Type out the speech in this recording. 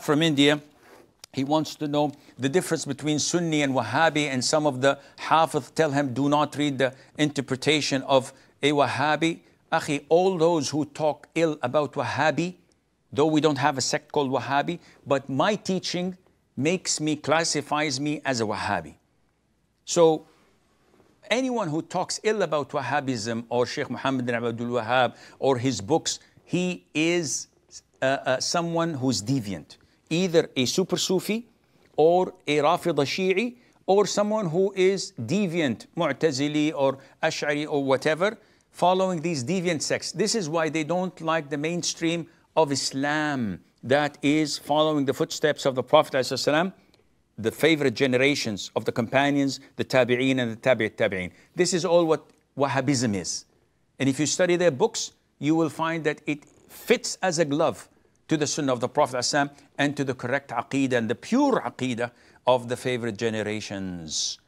from India, he wants to know the difference between Sunni and Wahhabi, and some of the Hafiz tell him, do not read the interpretation of a Wahhabi. Akhi, all those who talk ill about Wahhabi, though we don't have a sect called Wahhabi, but my teaching makes me, classifies me as a Wahhabi. So anyone who talks ill about Wahhabism or Sheikh Muhammad bin Abdul Wahhab or his books, he is uh, uh, someone who's deviant, either a super Sufi or a Rafida Shi'i or someone who is deviant, Mu'tazili or Ash'ari or whatever, following these deviant sects. This is why they don't like the mainstream of Islam that is following the footsteps of the Prophet ﷺ, the favorite generations of the companions, the tabi'een and the tabi'at tabi'een. This is all what Wahhabism is. And if you study their books, you will find that it fits as a glove to the sunnah of the Prophet ﷺ and to the correct aqidah and the pure aqidah of the favorite generations.